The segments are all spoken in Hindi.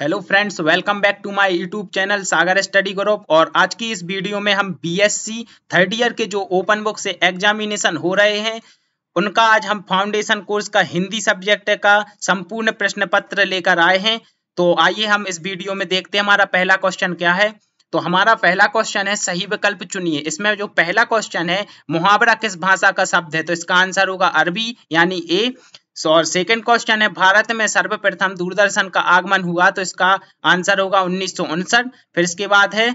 hello friends welcome back to my YouTube channel Sagar study group और आज की इस वीडियो में हम बीएससी थर्ड ईयर के जो ओपन बुक से एग्जामिनेशन हो रहे हैं उनका आज हम फाउंडेशन कोर्स का हिंदी सब्जेक्ट का संपूर्ण प्रश्न पत्र लेकर आए हैं तो आइए हम इस वीडियो में देखते हैं हमारा पहला क्वेश्चन क्या है तो हमारा पहला क्वेश्चन है सही विकल्प चुनिए इसमें जो पहला क्वेश्चन है मुहावरा किस भाषा का शब्द है तो इसका आंसर होगा अरबी यानी ए सो और सेकंड क्वेश्चन है भारत में सर्वप्रथम दूरदर्शन का आगमन हुआ तो इसका आंसर होगा उन्नीस फिर इसके बाद है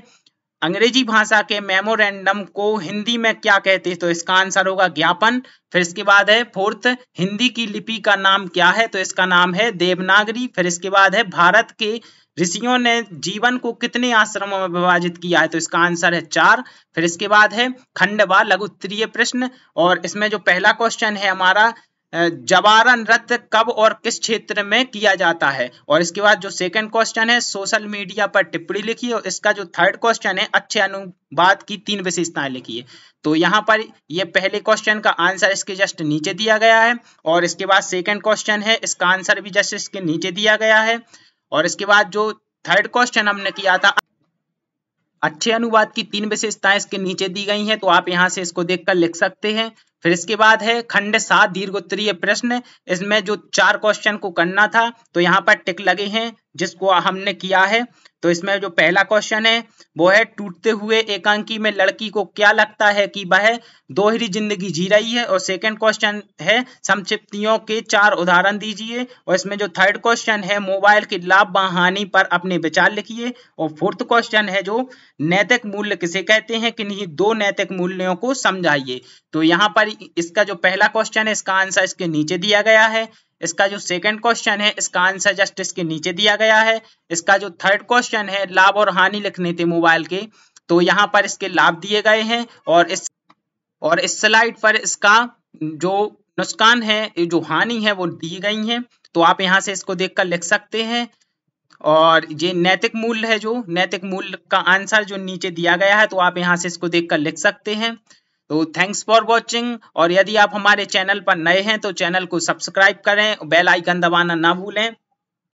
अंग्रेजी भाषा के मेमोरेंडम को हिंदी में क्या कहते हैं तो इसका आंसर होगा ज्ञापन फिर इसके बाद है फोर्थ हिंदी की लिपि का नाम क्या है तो इसका नाम है देवनागरी फिर इसके बाद है भारत के ऋषियों ने जीवन को कितने आश्रमों में विभाजित किया है तो इसका आंसर है चार फिर इसके बाद है खंडवा लघु उत्तरीय प्रश्न और इसमें जो पहला क्वेश्चन है हमारा जवारन रथ कब और किस क्षेत्र में किया जाता है और इसके बाद जो सेकंड क्वेश्चन है सोशल मीडिया पर टिप्पणी लिखी और इसका जो थर्ड क्वेश्चन है अच्छे अनुवाद की तीन विशेषताएं लिखिए तो यहाँ पर ये पहले क्वेश्चन का आंसर इसके जस्ट नीचे दिया गया है और इसके बाद सेकंड क्वेश्चन है इसका आंसर भी जस्ट इसके नीचे दिया गया है और इसके बाद जो थर्ड क्वेश्चन हमने किया था अच्छे अनुवाद की तीन विशेषताएं इसके नीचे दी गई हैं तो आप यहाँ से इसको देखकर लिख सकते हैं फिर इसके बाद है खंड सात दीर्घ उत्तरीय प्रश्न इसमें जो चार क्वेश्चन को करना था तो यहाँ पर टिक लगे हैं जिसको हमने किया है तो इसमें जो पहला क्वेश्चन है वो है टूटते हुए एकांकी में लड़की को क्या लगता है कि वह दोहरी जिंदगी जी रही है और सेकंड क्वेश्चन है संक्षिप्तियों के चार उदाहरण दीजिए और इसमें जो थर्ड क्वेश्चन है मोबाइल के लाभ व पर अपने विचार लिखिए और फोर्थ क्वेश्चन है जो नैतिक मूल्य किसे कहते हैं किन्हीं दो नैतिक मूल्यों को समझाइए तो यहाँ पर इसका जो पहला क्वेश्चन है इसका आंसर इसके नीचे दिया गया है इसका जो सेकंड क्वेश्चन है इसका आंसर जस्ट इसके नीचे दिया गया है इसका जो थर्ड क्वेश्चन है लाभ और हानि लिखने थे मोबाइल के तो यहाँ पर इसके लाभ दिए गए हैं और इस और इस स्लाइड पर इसका जो नुकसान है जो हानि है वो दी गई है तो आप यहाँ से इसको देख लिख सकते हैं और ये नैतिक मूल्य है जो नैतिक मूल्य का आंसर जो नीचे दिया गया है तो आप यहाँ से इसको देखकर लिख सकते हैं तो थैंक्स फॉर वॉचिंग और यदि आप हमारे चैनल पर नए हैं तो चैनल को सब्सक्राइब करें बेल आइकन दबाना ना भूलें